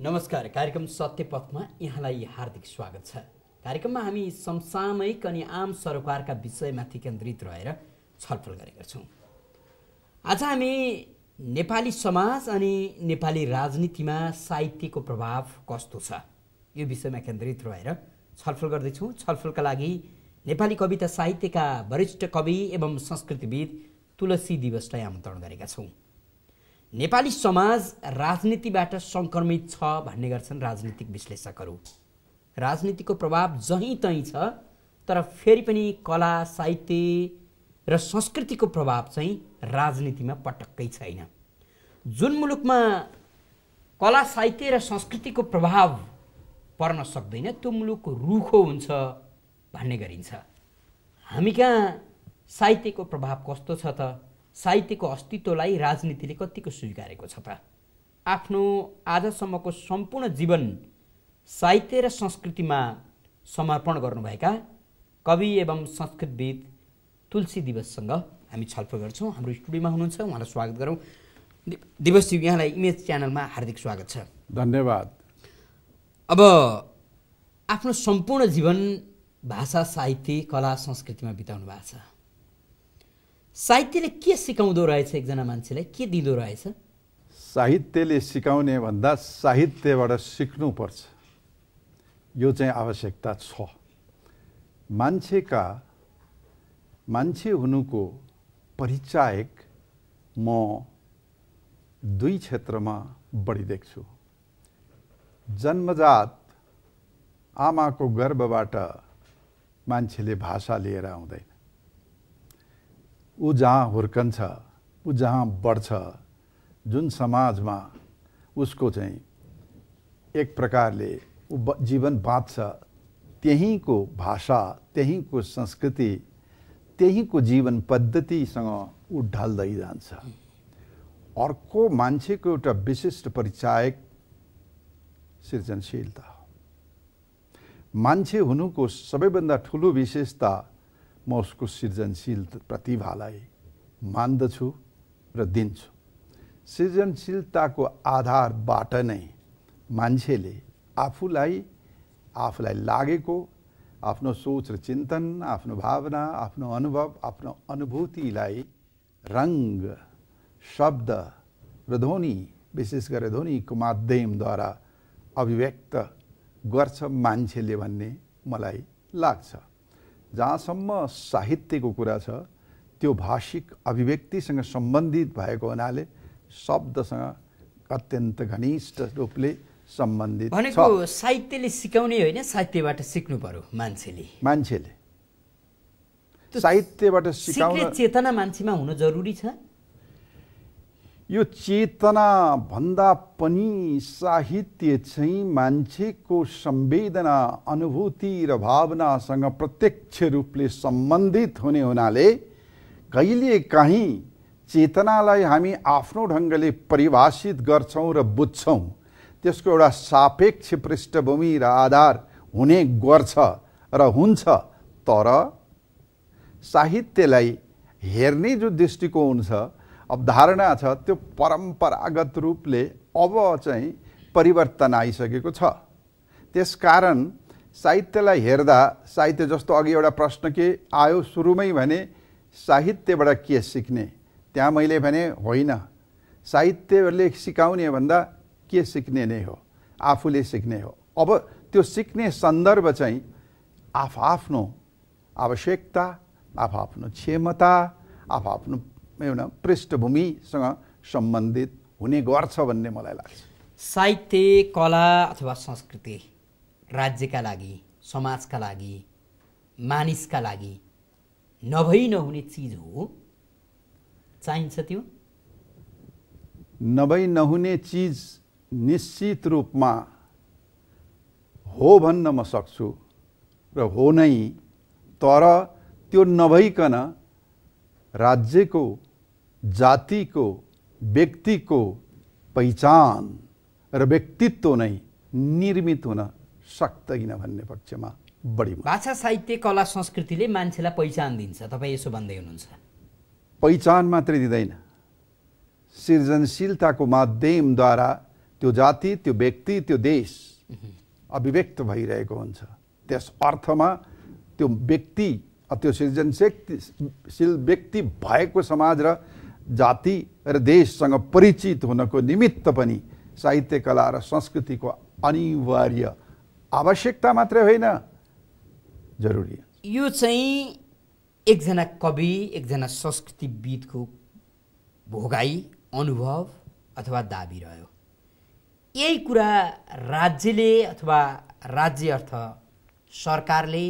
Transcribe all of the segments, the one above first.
नमस्कार कार्यक्रम सत्यपथमा यहाँलाई हार्दिक स्वागत छ कार्यक्रममा हामी समसामयिक अनि आम सरोकारका विषयमाथि केन्द्रित रहेर छलफल गरेका छौँ आज हामी नेपाली समाज अनि नेपाली राजनीतिमा साहित्यको प्रभाव कस्तो छ यो विषयमा केन्द्रित रहेर छलफल गर्दैछौँ छलफलका लागि नेपाली कविता साहित्यका वरिष्ठ कवि एवं संस्कृतिविद तुलसी दिवसलाई आमन्त्रण गरेका छौँ नेपाली समाज राजनीतिबाट सङ्क्रमित छ भन्ने गर्छन् राजनीतिक विश्लेषकहरू राजनीतिको प्रभाव जहीँ तहीँ छ तर फेरि पनि कला साहित्य र संस्कृतिको प्रभाव चाहिँ राजनीतिमा पटक्कै छैन जुन मुलुकमा कला साहित्य र संस्कृतिको प्रभाव पर्न सक्दैन त्यो मुलुक रुखो हुन्छ भन्ने गरिन्छ हामी कहाँ साहित्यको प्रभाव कस्तो छ त साहित्यको अस्तित्वलाई राजनीतिले कतिको स्वीकारेको छ त आफ्नो आजसम्मको सम्पूर्ण जीवन साहित्य र संस्कृतिमा समर्पण गर्नुभएका कवि एवं संस्कृतविद तुलसी दिवससँग हामी छलफल गर्छौँ हाम्रो स्टुडियोमा हुनुहुन्छ उहाँलाई स्वागत गरौँ दिवसजी यहाँलाई इमेज च्यानलमा हार्दिक स्वागत छ धन्यवाद अब आफ्नो सम्पूर्ण जीवन भाषा साहित्य कला संस्कृतिमा बिताउनु भएको छ साहित्यले के सिकाउँदो रहेछ एकजना मान्छेलाई के दिँदो रहेछ साहित्यले सिकाउने भन्दा साहित्यबाट सिक्नुपर्छ यो चाहिँ आवश्यकता छ मान्छेका मान्छे हुनुको परिचायक म दुई क्षेत्रमा बढी देख्छु जन्मजात आमाको गर्भबाट मान्छेले भाषा लिएर आउँदै ऊ जहाँ हुर्कन्छ ऊ जहाँ बढ्छ जुन समाजमा उसको चाहिँ एक प्रकारले ऊ जीवन बाँच्छ त्यहीँको भाषा त्यहीँको संस्कृति त्यहीँको जीवन पद्धतिसँग ऊ ढल्दै जान्छ अर्को मान्छेको एउटा विशिष्ट परिचायक सृजनशीलता हो मान्छे हुनुको सबैभन्दा ठुलो विशेषता म उसको सृजनशील प्रतिभालाई मान्दछु र दिन्छु सृजनशीलताको आधारबाट नै मान्छेले आफूलाई आफूलाई लागेको आफ्नो सोच र चिन्तन आफ्नो भावना आफ्नो अनुभव आफ्नो अनुभूतिलाई रङ्ग शब्द र ध्वनि विशेष गरेर ध्वनिको माध्यमद्वारा अभिव्यक्त गर्छ मान्छेले भन्ने मलाई लाग्छ जहाँसम्म साहित्यको कुरा छ त्यो भाषिक अभिव्यक्तिसँग सम्बन्धित भएको हुनाले शब्दसँग अत्यन्त घनिष्ठ रूपले सम्बन्धित भनेको साहित्यले सिकाउने होइन साहित्यबाट सिक्नु पर्यो मान्छेले मान्छेले साहित्यबाट सिकाउने चेतना मान्छेमा हुन जरुरी छ यो चेतना भन्दा पनि साहित्य चाहिँ मान्छेको संवेदना अनुभूति र भावनासँग प्रत्यक्ष रूपले सम्बन्धित हुने हुनाले कहिलेकाहीँ चेतनालाई हामी आफ्नो ढङ्गले परिभाषित गर्छौँ र बुझ्छौँ त्यसको एउटा सापेक्ष पृष्ठभूमि र आधार हुने गर्छ र हुन्छ तर साहित्यलाई हेर्ने जो दृष्टिकोण छ अवधारणा छ त्यो परम्परागत रूपले अब चाहिँ परिवर्तन आइसकेको छ त्यसकारण साहित्यलाई हेर्दा साहित्य जस्तो अघि एउटा प्रश्न के आयो सुरुमै भने साहित्यबाट के सिक्ने त्यहाँ मैले भने होइन साहित्यले सिकाउने भन्दा के सिक्ने नै हो आफूले सिक्ने हो अब त्यो सिक्ने सन्दर्भ चाहिँ आफआफ्नो आवश्यकता आफआफ्नो क्षमता आफआफ्नो एउटा पृष्ठभूमिसँग सम्बन्धित हुने गर्छ भन्ने मलाई लाग्छ साहित्य कला अथवा संस्कृति राज्यका लागि समाजका लागि मानिसका लागि नभई नहुने चिज हो चाहिन्छ त्यो नभई नहुने चिज निश्चित रूपमा हो भन्न म सक्छु र हो नै तर त्यो नभइकन राज्यको जातिको व्यक्तिको पहिचान र व्यक्तित्व नै निर्मित हुन सक्दैन भन्ने पक्षमा बढी भाषा साहित्य कला संस्कृतिले मान्छेलाई पहिचान दिन्छ तपाईँ यसो भन्दै हुनुहुन्छ पहिचान मात्रै दिँदैन सृजनशीलताको माध्यमद्वारा त्यो जाति त्यो व्यक्ति त्यो देश अभिव्यक्त भइरहेको हुन्छ त्यस अर्थमा त्यो व्यक्ति त्यो सृजनशील व्यक्ति भएको समाज र जाति र देशसँग परिचित हुनको निमित्त पनि साहित्य कला र संस्कृतिको अनिवार्य आवश्यकता मात्रै होइन जरुरी यो चाहिँ एकजना कवि एकजना संस्कृतिविदको भोगाई अनुभव अथवा दाबी रह्यो यही कुरा राज्यले अथवा राज्य अर्थ सरकारले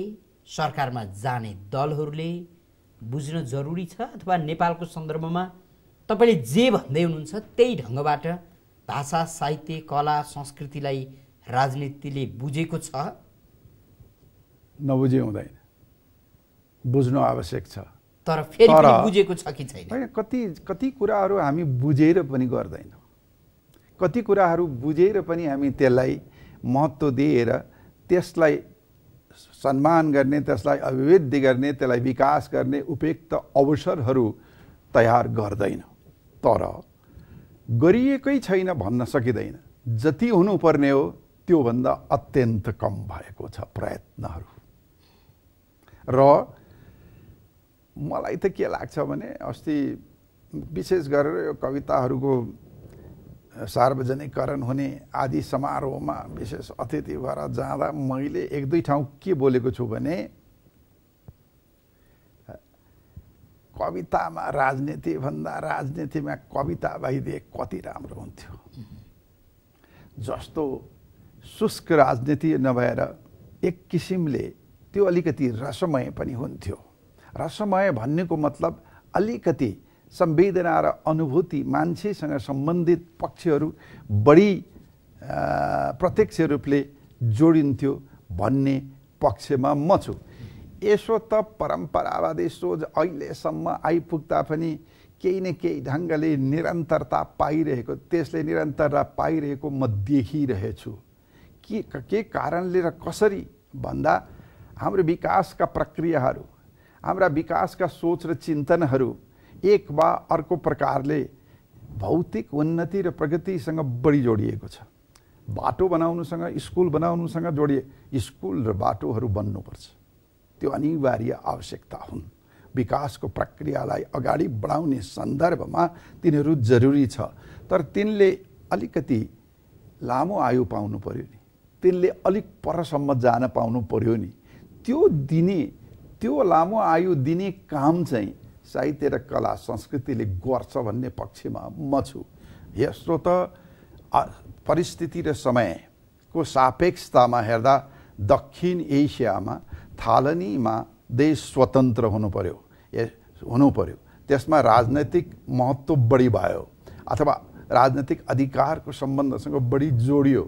सरकारमा जाने दलहरूले बुझ्न जरुरी छ अथवा नेपालको सन्दर्भमा तपाईँले जे भन्दै हुनुहुन्छ त्यही ढङ्गबाट भाषा साहित्य कला संस्कृतिलाई राजनीतिले बुझेको छ नबुझे हुँदैन बुझ्नु आवश्यक छ तर फेरि बुझेको छ कि छैन कति कति कुराहरू हामी बुझेर पनि गर्दैनौँ कति कुराहरू बुझेर पनि हामी त्यसलाई महत्त्व दिएर त्यसलाई सम्मान गर्ने त्यसलाई अभिवृद्धि गर्ने त्यसलाई विकास गर्ने उपयुक्त अवसरहरू तयार गर्दैनौँ तर गरिएकै छैन भन्न सकिँदैन जति हुनुपर्ने हो त्योभन्दा अत्यन्त कम भएको छ प्रयत्नहरू र मलाई त के लाग्छ भने अस्ति विशेष गरेर यो कविताहरूको सार्वजनिकरण हुने आदि समारोहमा विशेष अतिथि भएर जाँदा मैले एक दुई ठाउँ के बोलेको छु भने कवितामा राजनीतिभन्दा राजनीतिमा कविता भइदिए कति राम्रो हुन्थ्यो जस्तो शुष्क राजनीति नभएर एक किसिमले त्यो अलिकति रसमय पनि हुन्थ्यो रसमय भन्नेको मतलब अलिकति संवेदना र अनुभूति मान्छेसँग सम्बन्धित पक्षहरू बढी प्रत्यक्ष रूपले जोडिन्थ्यो भन्ने पक्षमा म छु यसो त परम्परावादी सोच अहिलेसम्म आइपुग्दा पनि केही न केही ढङ्गले निरन्तरता पाइरहेको त्यसले निरन्तरता पाइरहेको म देखिरहेछु के के कारणले र कसरी भन्दा हाम्रो विकासका प्रक्रियाहरू हाम्रा विकासका सोच र चिन्तनहरू एक वा अर्को प्रकारले भौतिक उन्नति र प्रगतिसँग बढी जोडिएको छ बाटो बनाउनुसँग स्कुल बनाउनुसँग जोडिए स्कुल र बाटोहरू बन्नुपर्छ त्यो अनिवार्य आवश्यकता हुन् विकासको प्रक्रियालाई अगाडि बढाउने सन्दर्भमा तिनीहरू जरुरी छ तर तिनले अलिकति लामो आयु पाउनु पऱ्यो नि तिनले अलिक परसम्म जान पाउनु पऱ्यो नि त्यो दिने त्यो लामो आयु दिने काम चाहिँ साहित्य र कला संस्कृतिले गर्छ भन्ने पक्षमा म छु यस्तो त परिस्थिति र समयको सापेक्षतामा हेर्दा दक्षिण एसियामा थालनीमा देश स्वतन्त्र हुनु पर्यो हुनु पर्यो त्यसमा राजनैतिक महत्त्व बढी भयो अथवा राजनैतिक अधिकारको सम्बन्धसँग बढी जोडियो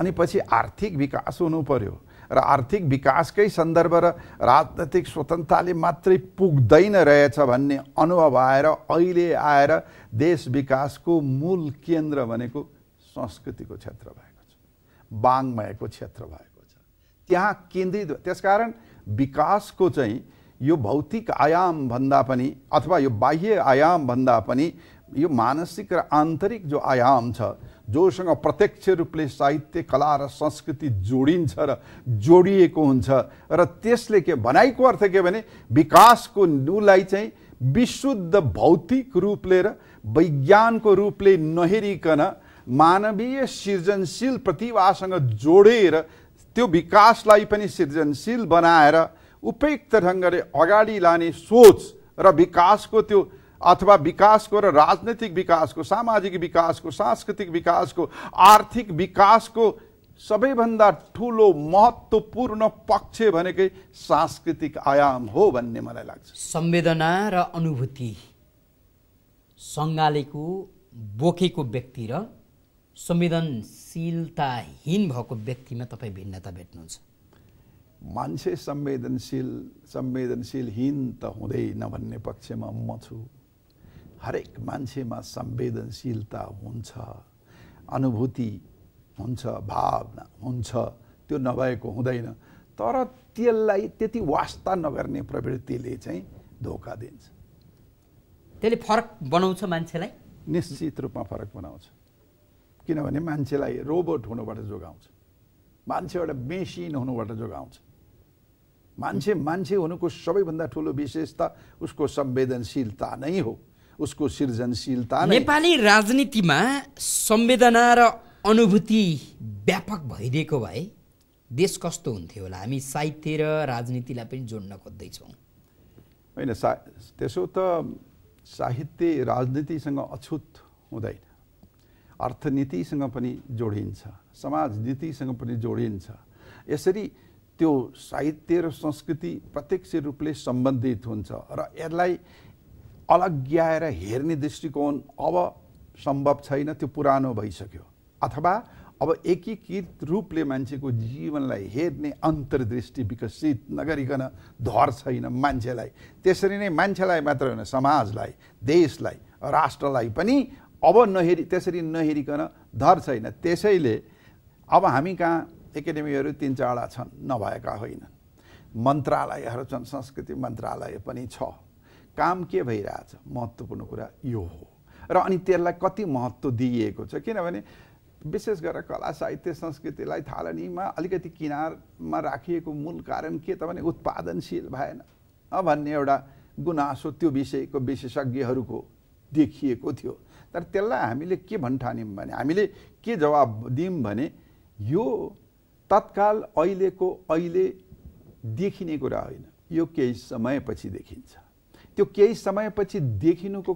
अनि पछि आर्थिक विकास हुनु पर्यो र आर्थिक विकासकै सन्दर्भ र राजनैतिक स्वतन्त्रताले मात्रै पुग्दैन रहेछ भन्ने अनुभव आएर अहिले आएर देश विकासको मूल केन्द्र भनेको संस्कृतिको क्षेत्र भएको छ वाङ्मयको क्षेत्र भएको छ त्यहाँ केन्द्रित त्यसकारण विकासको चाहिँ यो भौतिक आयाम भन्दा पनि अथवा यो बाह्य आयाम भन्दा पनि यो मानसिक र आन्तरिक जो आयाम छ जोसँग प्रत्यक्ष रूपले साहित्य कला र संस्कृति जोडिन्छ र जोडिएको हुन्छ र त्यसले के भनाइको अर्थ के भने विकासको नुलाई चाहिँ विशुद्ध भौतिक रूपले र वैज्ञानको रूपले नहेरिकन मानवीय सृजनशील प्रतिभासँग जोडेर त्यो विकासलाई पनि सृजनशील बनाएर उपयुक्त ढङ्गले अगाडि लाने सोच र विकासको त्यो अथवा विकासको र राजनैतिक विकासको सामाजिक विकासको सांस्कृतिक विकासको आर्थिक विकासको सबैभन्दा ठुलो महत्त्वपूर्ण पक्ष भनेकै सांस्कृतिक आयाम हो भन्ने मलाई लाग्छ संवेदना र अनुभूति सङ्गालेको बोकेको व्यक्ति र संवेदनशीलताहीन भएको व्यक्तिमा तपाईँ भिन्नता भेट्नुहुन्छ मान्छे संवेदनशील संवेदनशीलहीन त हुँदैन भन्ने पक्षमा म छु हरेक मान्छेमा संवेदनशीलता हुन्छ अनुभूति हुन्छ भावना हुन्छ त्यो नभएको हुँदैन तर त्यसलाई त्यति वास्ता नगर्ने प्रवृत्तिले चाहिँ धोका दिन्छ त्यसले फरक बनाउँछ मान्छेलाई निश्चित रूपमा फरक बनाउँछ किनभने मान्छेलाई रोबोट हुनुबाट जोगाउँछ मान्छे एउटा मेसिन हुनुबाट जोगाउँछ मान्छे मान्छे हुनुको सबैभन्दा ठुलो विशेषता उसको संवेदनशीलता नै हो उसको सृजनशीलता नेपाली राजनीतिमा संवेदना र अनुभूति व्यापक भइदिएको भए देश कस्तो हुन्थ्यो होला हामी साहित्य र राजनीतिलाई पनि जोड्न खोज्दैछौँ होइन सा त्यसो त साहित्य राजनीतिसँग अछुत हुँदैन अर्थनीतिसँग पनि जोडिन्छ समाज नीतिसँग पनि जोडिन्छ यसरी त्यो साहित्य र संस्कृति प्रत्यक्ष रूपले सम्बन्धित हुन्छ र यसलाई अलग्याएर हेर्ने दृष्टिकोण अब सम्भव छैन त्यो पुरानो भइसक्यो अथवा अब एकीकृत रूपले मान्छेको जीवनलाई हेर्ने अन्तर्दृष्टि विकसित नगरिकन धर छैन मान्छेलाई त्यसरी नै मान्छेलाई मात्र होइन समाजलाई देशलाई राष्ट्रलाई पनि अब नहेरी त्यसरी नहेरिकन धर छैन त्यसैले अब हामी कहाँ एकाडेमीहरू तिन चारवटा छन् नभएका होइनन् मन्त्रालयहरू छन् संस्कृति मन्त्रालय पनि छ काम के भइरहेछ महत्त्वपूर्ण कुरा यो हो र अनि त्यसलाई कति महत्त्व दिइएको छ किनभने विशेष गरेर कला साहित्य संस्कृतिलाई थालनीमा अलिकति किनारमा राखिएको मूल कारण के त भने उत्पादनशील भएन भन्ने एउटा गुनासो त्यो विषयको विशेषज्ञहरूको देखिएको थियो तर त्यसलाई हामीले के भन्ठान्यौँ भने हामीले के जवाब दियौँ भने यो तत्काल अहिलेको अहिले देखिने कुरा होइन यो केही समयपछि देखिन्छ त्यो केही समयपछि देखिनुको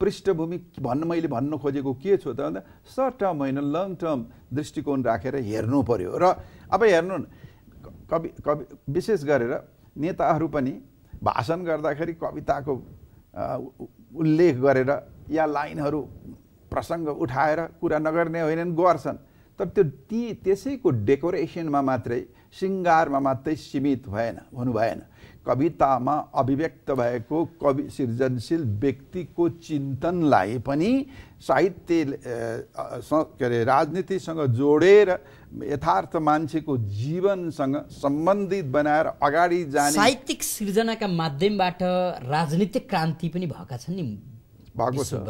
पृष्ठभूमि भन्नु मैले भन्न खोजेको के छु त भन्दा सर्ट टर्म होइन लङ टर्म दृष्टिकोण राखेर हेर्नु पऱ्यो र अब हेर्नु कवि कवि विशेष गरेर नेताहरू पनि भाषण गर्दाखेरि कविताको उल्लेख गरेर या लाइनहरू प्रसङ्ग उठाएर कुरा नगर्ने होइनन् गर्छन् तर त्यो ती त्यसैको डेकोरेसनमा मात्रै सिङ्गारमा मात्रै सीमित भएन हुनु भएन कवितामा अभिव्यक्त भएको कवि सृजनशील व्यक्तिको चिन्तनलाई पनि साहित्य के अरे राजनीतिसँग जोडेर यथार्थ मान्छेको जीवनसँग सम्बन्धित बनाएर अगाडि जाने साहित्यिक सृजनाका माध्यमबाट राजनीतिक क्रान्ति पनि भएका छन् नि भएको छ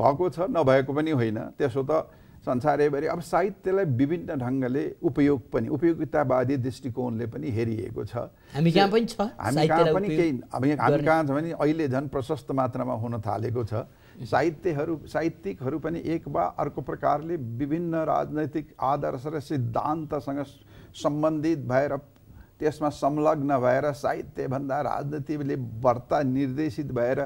भएको छ नभएको पनि होइन त्यसो त संसारैभरि अब साहित्यलाई विभिन्न ढङ्गले उपयोग पनि उपयोगितावादी दृष्टिकोणले पनि हेरिएको छ हामी कहाँ पनि छ हामी कहाँ पनि केही हामी हामी कहाँ छ भने अहिले झन् प्रशस्त मात्रामा हुन थालेको छ साहित्यहरू साहित्यिकहरू पनि एक वा अर्को प्रकारले विभिन्न राजनैतिक आदर्श र सिद्धान्तसँग सम्बन्धित भएर त्यसमा संलग्न भएर साहित्यभन्दा राजनीतिले वर्ता निर्देशित भएर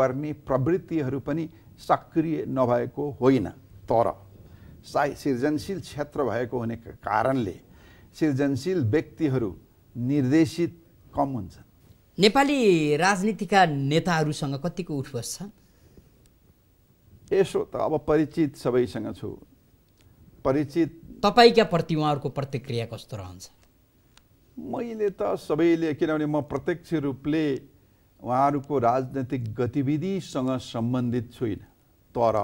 गर्ने प्रवृत्तिहरू पनि सक्रिय नभएको होइन तर सा सृजनशील क्षेत्र भएको हुने कारणले सृजनशील व्यक्तिहरू निर्देशित कम हुन्छन् नेपाली राजनीतिका नेताहरूसँग कतिको उठबस छ यसो त अब परिचित सबैसँग छु परिचित तपाईँका प्रति उहाँहरूको प्रतिक्रिया कस्तो रहन्छ मैले त सबैले किनभने म प्रत्यक्ष रूपले उहाँहरूको राजनैतिक गतिविधिसँग सम्बन्धित छुइनँ तर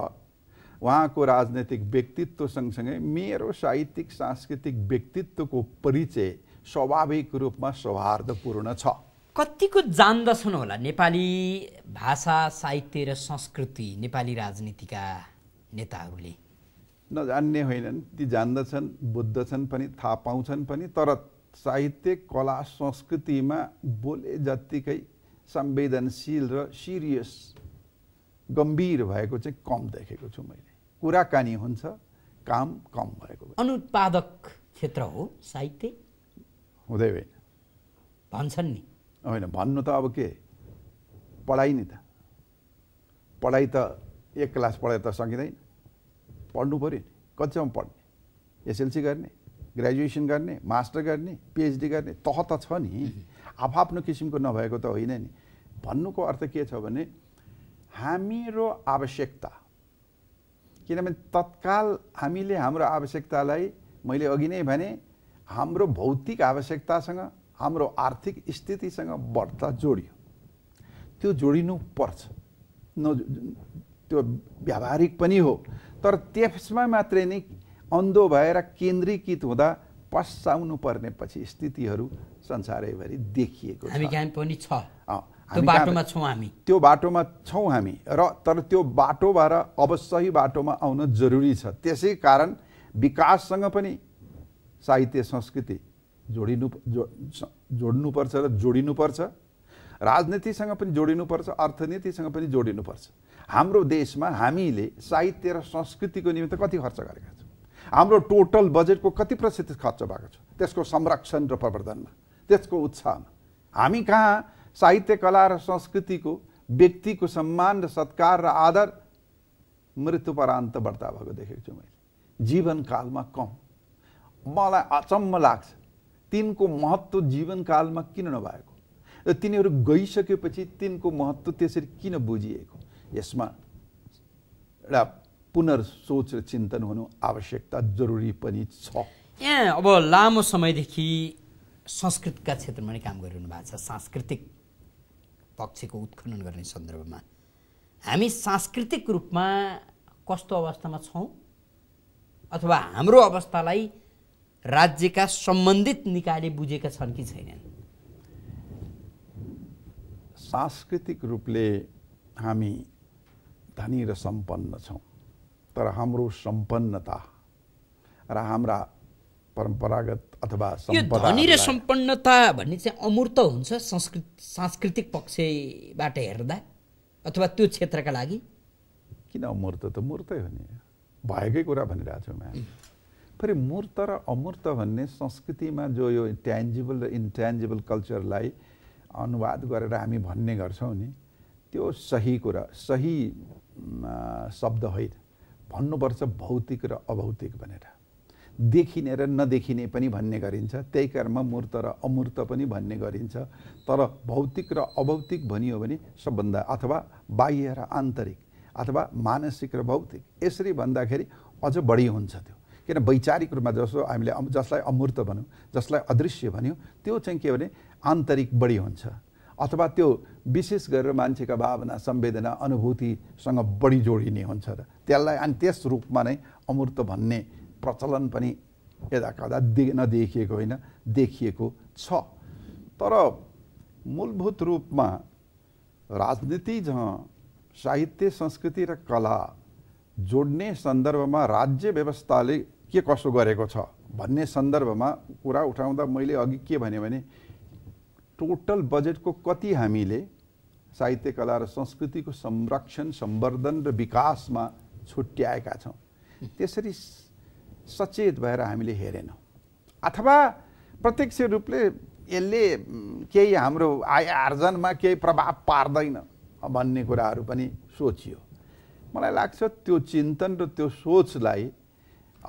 उहाँको राजनैतिक व्यक्तित्व सँगसँगै मेरो साहित्यिक सांस्कृतिक व्यक्तित्वको परिचय स्वाभाविक रूपमा सौहार्दपूर्ण छ कतिको जान्दछन् होला नेपाली भाषा साहित्य र संस्कृति नेपाली राजनीतिका नेताहरूले नजान्ने होइनन् ती जान्दछन् बुझ्दछन् पनि थाहा पाउँछन् पनि तर साहित्य कला संस्कृतिमा बोले जत्तिकै संवेदनशील र सिरियस गम्भीर भएको चाहिँ कम देखेको छु मैले कुराकानी हुन्छ काम कम भएको अनुत्पादक क्षेत्र हो साहित्य हुँदै होइन भन्छन् नि होइन भन्नु त अब के पढाइ नि त पढाइ त एक क्लास पढाइ त सकिँदैन पढ्नु पऱ्यो नि कतिसम्म पढ्ने एसएलसी गर्ने ग्रेजुएसन गर्ने मास्टर गर्ने पिएचडी गर्ने तह त छ नि आफआफ्नो किसिमको नभएको त होइन नि भन्नुको अर्थ के छ भने हामीहरू आवश्यकता किनभने तत्काल हामीले हाम्रो आवश्यकतालाई मैले अघि नै भने हाम्रो भौतिक आवश्यकतासँग हाम्रो आर्थिक स्थितिसँग बढ्ता जोडियो त्यो जोडिनु पर्छ न त्यो व्यावहारिक पनि हो तर त्यसमा मात्रै नै अन्धो भएर केन्द्रीकृत हुँदा पछाउनु पर्ने पछि स्थितिहरू संसारैभरि देखिएको छ पनि छ त्यो बाटोमा छौँ हामी त्यो बाटोमा छौँ हामी र तर त्यो बाटोबाट अब सही बाटोमा आउन जरुरी छ त्यसै कारण विकाससँग पनि साहित्य संस्कृति जोडिनु जो जोड्नुपर्छ र जोडिनुपर्छ राजनीतिसँग पनि जोडिनुपर्छ अर्थनीतिसँग पनि जोडिनुपर्छ हाम्रो देशमा हामीले साहित्य र संस्कृतिको निमित्त कति खर्च गरेका छौँ हाम्रो टोटल बजेटको कति प्रतिशत खर्च भएको छ त्यसको संरक्षण र प्रवर्धनमा त्यसको उत्साहमा हामी कहाँ साहित्य कला र संस्कृतिको व्यक्तिको सम्मान र सत्कार र आदर मृत्युपरान्त वर्ता भएको देखेको छु मैले जीवनकालमा कम मलाई अचम्म लाग्छ तिनको महत्त्व जीवनकालमा किन नभएको र तिनीहरू गइसकेपछि तिनको महत्त्व त्यसरी किन बुझिएको यसमा एउटा पुनर्सोच र चिन्तन हुनु आवश्यकता जरुरी पनि छ यहाँ अब लामो समयदेखि संस्कृतका क्षेत्रमा नै काम गरिरहनु भएको छ सांस्कृतिक पक्षको उत्खनन गर्ने सन्दर्भमा हामी सांस्कृतिक रूपमा कस्तो अवस्थामा छौँ अथवा हाम्रो अवस्थालाई राज्यका सम्बन्धित निकायले बुझेका छन् कि छैनन् सांस्कृतिक रूपले हामी धनी र सम्पन्न छौँ तर हाम्रो सम्पन्नता र हाम्रा परम्परागत अथवा धनी र सम्पन्नता भन्ने चाहिँ अमूर्त हुन्छ संस्कृत सांस्कृतिक पक्षबाट हेर्दा अथवा त्यो क्षेत्रका लागि किन अमूर्त त मूर्तै हो नि भएकै कुरा भनिरहेको छु हामी फेरि मूर्त र अमूर्त भन्ने संस्कृतिमा जो यो ट्यान्जिबल र इन्ट्यान्जिबल कल्चरलाई अनुवाद गरेर हामी भन्ने गर्छौँ नि त्यो सही कुरा सही शब्द होइन भन्नुपर्छ भौतिक र अभौतिक भनेर देखिने र नदेखिने पनि भन्ने गरिन्छ त्यही कारणमा मूर्त र अमूर्त पनि भन्ने गरिन्छ तर भौतिक र अभौतिक भनियो भने सबभन्दा अथवा बाह्य र आन्तरिक अथवा मानसिक र भौतिक यसरी भन्दाखेरि अझ बढी हुन्छ त्यो किन वैचारिक रूपमा जसो हामीले जसलाई अमूर्त भन्यौँ जसलाई अदृश्य भन्यौँ त्यो चाहिँ के भने आन्तरिक बढी हुन्छ अथवा त्यो विशेष गरेर मान्छेका भावना सम्वेदना अनुभूतिसँग बढी जोडिने हुन्छ र त्यसलाई अनि त्यस रूपमा नै अमूर्त भन्ने प्रचलन पनि यदाकदा कदा दे नदेखिएको होइन देखिएको छ तर मूलभूत रूपमा राजनीति जहाँ साहित्य संस्कृति र कला जोड्ने सन्दर्भमा राज्य व्यवस्थाले के कसो गरेको छ भन्ने सन्दर्भमा कुरा उठाउँदा मैले अघि के भने, भने टोटल बजेटको कति हामीले साहित्य कला र संस्कृतिको संरक्षण सम्वर्धन र विकासमा छुट्याएका छौँ त्यसरी सचेत भएर हामीले हेरेनौँ अथवा प्रत्यक्ष रूपले यसले केही हाम्रो आय आर्जनमा केही प्रभाव पार्दैन भन्ने कुराहरू पनि सोचियो मलाई लाग्छ त्यो चिन्तन र त्यो सोचलाई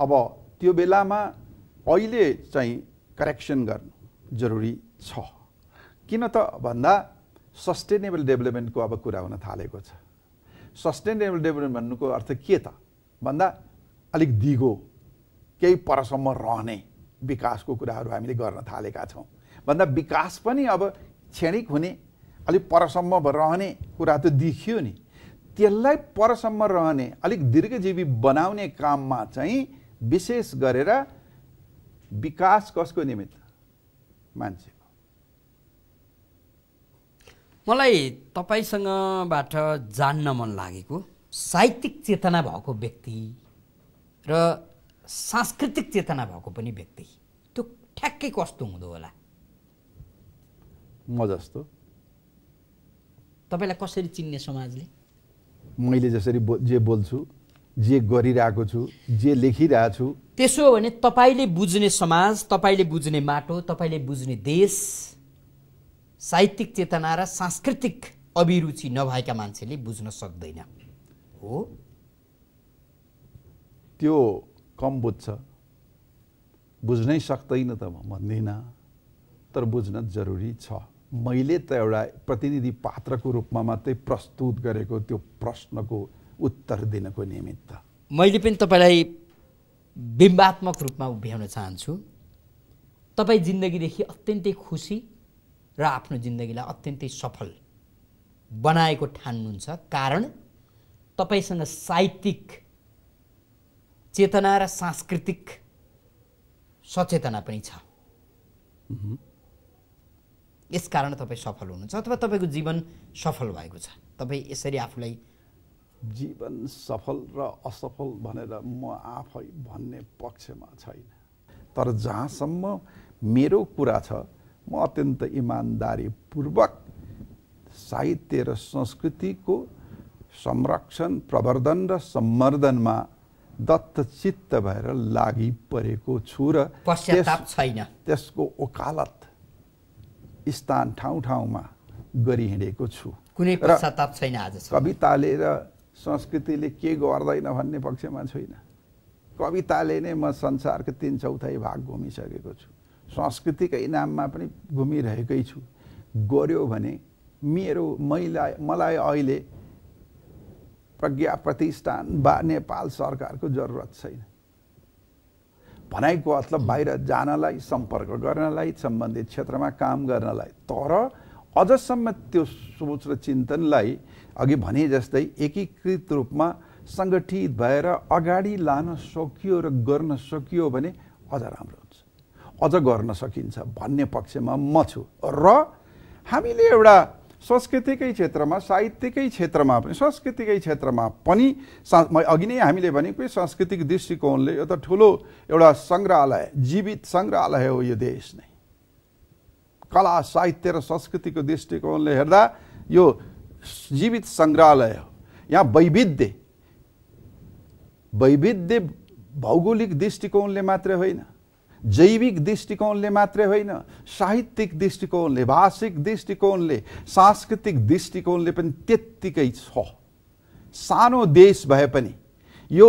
अब त्यो बेलामा अहिले चाहिँ करेक्सन गर्नु जरुरी छ किन त भन्दा सस्टेनेबल डेभलपमेन्टको अब कुरा हुन थालेको छ सस्टेनेबल डेभलपमेन्ट भन्नुको अर्थ के त भन्दा अलिक दिगो केही परसम्म रहने विकासको कुराहरू हामीले गर्न थालेका छौँ भन्दा विकास पनि अब क्षणिक हुने अलिक परसम्म रहने कुरा त देखियो नि त्यसलाई परसम्म रहने अलिक दीर्घजीवी बनाउने काममा चाहिँ विशेष गरेर विकास कसको निमित्त मान्छेको मलाई तपाईँसँगबाट जान्न मन लागेको साहित्यिक चेतना भएको व्यक्ति र सांस्कृतिक चेतना भएको पनि व्यक्ति त्यो ठ्याक्कै कस्तो हुँदो होला म जस्तो तपाईँलाई कसरी चिन्ने समाजले मैले जसरी बो, जे बोल्छु जे गरिरहेको छु जे लेखिरहेको छु त्यसो हो भने तपाईँले बुझ्ने समाज तपाईँले बुझ्ने माटो तपाईँले बुझ्ने देश साहित्यिक चेतना र सांस्कृतिक अभिरुचि नभएका मान्छेले बुझ्न सक्दैन हो त्यो कम बुझ्छ बुझ्नै सक्दैन त म भन्दिनँ तर बुझ्न जरुरी छ मैले त एउटा प्रतिनिधि पात्रको रूपमा मात्रै प्रस्तुत गरेको त्यो प्रश्नको उत्तर दिनको निमित्त मैले पनि तपाईँलाई बिम्बात्मक रूपमा उभ्याउन चाहन्छु तपाईँ जिन्दगीदेखि अत्यन्तै खुसी र आफ्नो जिन्दगीलाई अत्यन्तै सफल बनाएको ठान्नुहुन्छ कारण तपाईँसँग साहित्यिक चेतना र सांस्कृतिक सचेतना पनि छ यस कारण तपाईँ सफल हुनुहुन्छ अथवा तपाईँको जीवन सफल भएको छ तपाईँ यसरी आफूलाई जीवन सफल र असफल भनेर म आफै भन्ने पक्षमा छैन तर जहाँसम्म मेरो कुरा छ म अत्यन्त इमान्दारीपूर्वक साहित्य र संस्कृतिको संरक्षण प्रवर्धन र सम्वर्धनमा दत्तचित्त भएर लागि परेको छु र पश्चाताप छैन त्यसको ओकालत स्थान ठाउँ ठाउँमा गरिहिँडेको छु कुनै पश्चाताप छैन आज कविताले र संस्कृतिले के गर्दैन भन्ने पक्षमा छुइनँ कविताले नै म संसारको तिन चौथाइ भाग घुमिसकेको छु संस्कृतिकै नाममा पनि घुमिरहेकै छु गऱ्यो भने मेरो मैला मलाई अहिले प्रज्ञा प्रतिष्ठान वा नेपाल सरकारको जरुरत छैन भनाइको मतलब बाहिर जानलाई सम्पर्क गर्नलाई सम्बन्धित क्षेत्रमा काम गर्नलाई तर अझसम्म त्यो सोच र चिन्तनलाई अघि भने जस्तै एकीकृत रूपमा सङ्गठित भएर अगाडि लान सकियो र गर्न सकियो भने अझ राम्रो हुन्छ अझ गर्न सकिन्छ भन्ने पक्षमा म छु र हामीले एउटा संस्कृतिकै क्षेत्रमा साहित्यकै क्षेत्रमा पनि संस्कृतिकै क्षेत्रमा पनि अघि नै हामीले भनेको सांस्कृतिक दृष्टिकोणले यो त ठुलो एउटा सङ्ग्रहालय जीवित सङ्ग्रहालय हो यो देश नै कला साहित्य र संस्कृतिको दृष्टिकोणले हेर्दा यो जीवित सङ्ग्रहालय हो यहाँ वैविध्य वैविध्य भौगोलिक दृष्टिकोणले मात्रै होइन जैविक दृष्टिकोणले मात्रै होइन साहित्यिक दृष्टिकोणले भाषिक दृष्टिकोणले सांस्कृतिक दृष्टिकोणले पनि त्यत्तिकै छ सानो देश भए पनि यो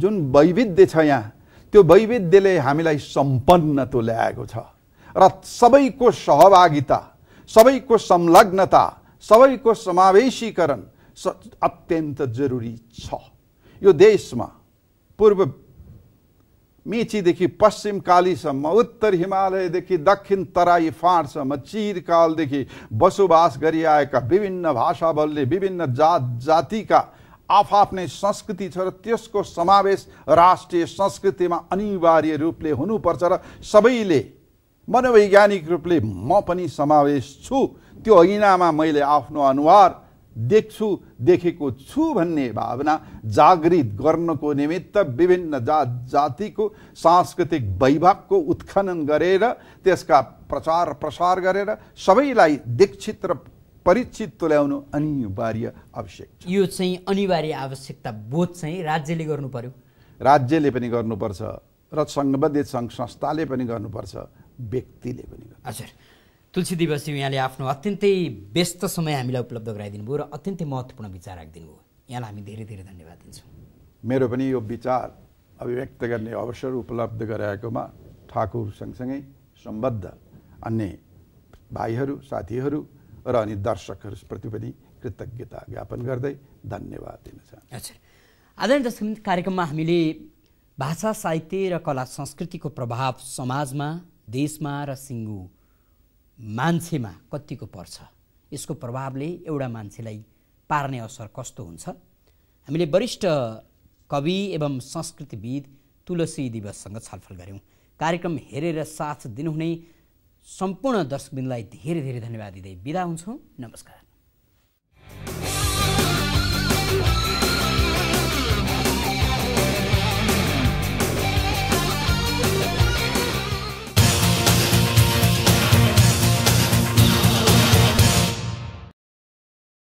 जुन वैविध्य छ यहाँ त्यो वैविध्यले हामीलाई सम्पन्न तुल्याएको छ र सबैको सहभागिता सबैको संलग्नता सबैको समावेशीकरण अत्यन्त जरुरी छ यो देशमा पूर्व मेचीदेखि पश्चिम कालीसम्म उत्तर हिमालयदेखि दक्षिण तराई फाँटसम्म चिरकालदेखि बसोबास गरिआएका विभिन्न भाषा बलले विभिन्न जात जातिका आफ्नै संस्कृति छ र त्यसको समावेश राष्ट्रिय संस्कृतिमा अनिवार्य रूपले हुनुपर्छ र सबैले मनोवैज्ञानिक रूपले म पनि समावेश छु त्यो ऐनामा मैले आफ्नो अनुहार देख्छु देखेको छु भन्ने भावना जागृत गर्नको निमित्त विभिन्न जात जातिको सांस्कृतिक वैभवको उत्खनन गरेर त्यसका प्रचार प्रसार गरेर सबैलाई दीक्षित र परिचित तुल्याउनु अनिवार्य आवश्यक यो चाहिँ अनिवार्य आवश्यकता बोध चाहिँ राज्यले गर्नु पर्यो राज्यले पनि गर्नुपर्छ र सम्बन्धित सङ्घ संस्थाले पनि गर्नुपर्छ व्यक्तिले पनि हजुर तुलसी दिवस यहाँले आफ्नो अत्यन्तै व्यस्त समय हामीलाई उपलब्ध गराइदिनु भयो र अत्यन्तै महत्त्वपूर्ण विचार राखिदिनु भयो यहाँलाई हामी धेरै धेरै धन्यवाद दिन्छौँ मेरो पनि यो विचार अभिव्यक्त गर्ने अवसर उपलब्ध गराएकोमा ठाकुर सँगसँगै सम्बद्ध अन्य भाइहरू साथीहरू र अनि दर्शकहरूप्रति पनि कृतज्ञता ज्ञापन गर्दै धन्यवाद दिन चाहन्छु हजुर आदरणीय दर्शक कार्यक्रममा हामीले भाषा साहित्य र कला संस्कृतिको प्रभाव समाजमा देशमा र सिङ्गु मान्छेमा कतिको पर्छ यसको प्रभावले एउटा मान्छेलाई पार्ने असर कस्तो हुन्छ हामीले वरिष्ठ कवि एवं संस्कृतिविद तुलसी दिवससँग छलफल गऱ्यौँ कार्यक्रम हेरेर साथ दिनुहुने सम्पूर्ण दर्शकबिनलाई धेरै धेरै धन्यवाद दिँदै बिदा हुन्छौँ नमस्कार